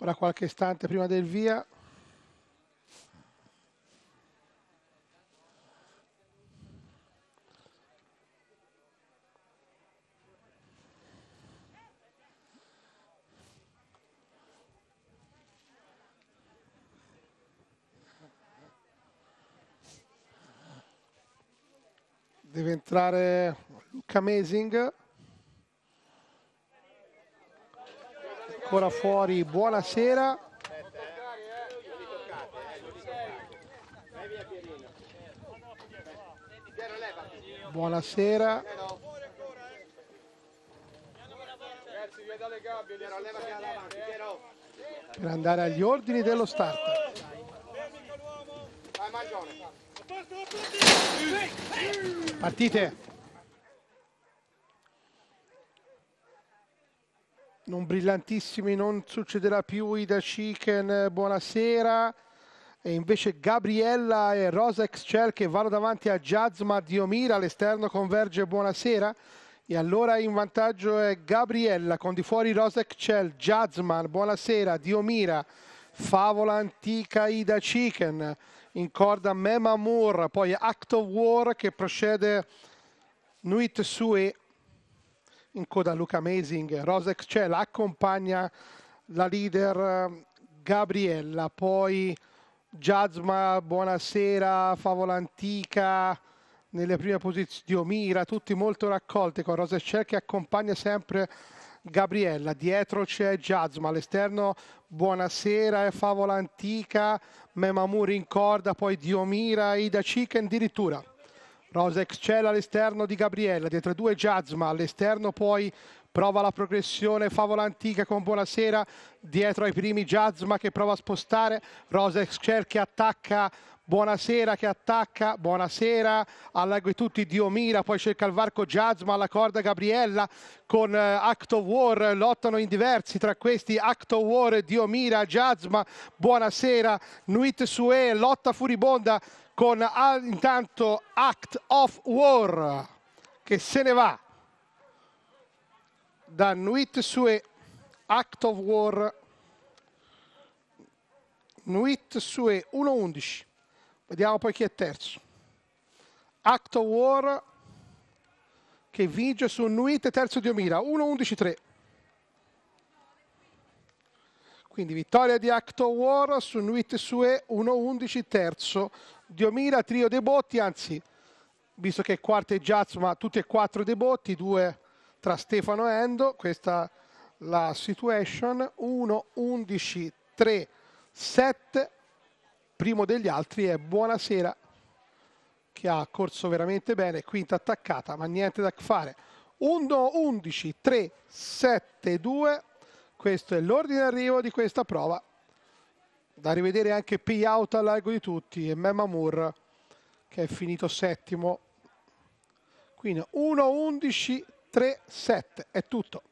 Ora qualche istante prima del via. Deve entrare Luca Mesing. ancora fuori, buonasera. Buonasera. Per andare agli ordini dello start. Partite. non brillantissimi, non succederà più Ida Chicken, eh, buonasera. E invece Gabriella e Rosa Excel che vanno davanti a Jasma Diomira, all'esterno converge buonasera. E allora in vantaggio è Gabriella, con di fuori Rosa Excel, Jasman, buonasera, Diomira, Favola Antica, Ida Chicken, in corda Mema Moore, poi Act of War che procede Nuit Sue in coda Luca Amazing, Rosex c'è, la accompagna la leader Gabriella, poi Giasma, Buonasera, Favola Antica nelle prime posizioni, di Omira, tutti molto raccolti con Rosex c'è che accompagna sempre Gabriella, dietro c'è Giasma, all'esterno Buonasera e eh, Favola Antica, Memamuri in corda, poi Diomira, Ida Cica addirittura. Rosa eccella all'esterno di Gabriella, dietro due Giazma, all'esterno poi prova la progressione Favola Antica con Buonasera dietro ai primi Giazma che prova a spostare Rosa Excel che attacca Buonasera che attacca, buonasera tutti Dio Mira, poi cerca il varco Giasma alla corda Gabriella con eh, Act of War, lottano in diversi, tra questi Act of War, Dio Mira, Giasma, buonasera, Nuit Sue, lotta furibonda con ah, intanto Act of War che se ne va da Nuit Sue, Act of War, Nuit Sue 111. Vediamo poi chi è terzo. Act of War che vince su Nuit, terzo di Omira, 1-11-3. Quindi vittoria di Act of War su Nuit Sue, 1-11, terzo di Omira, trio dei botti, anzi, visto che è quarto e Jazz, ma tutti e quattro dei botti, due tra Stefano e Endo, questa la situation, 1-11-3-7 primo degli altri è Buonasera che ha corso veramente bene, quinta attaccata, ma niente da fare. 1, 11, 3, 7, 2, questo è l'ordine d'arrivo di questa prova. Da rivedere anche payout a largo di tutti e Moore che è finito settimo. Quindi 1, 11, 3, 7, è tutto.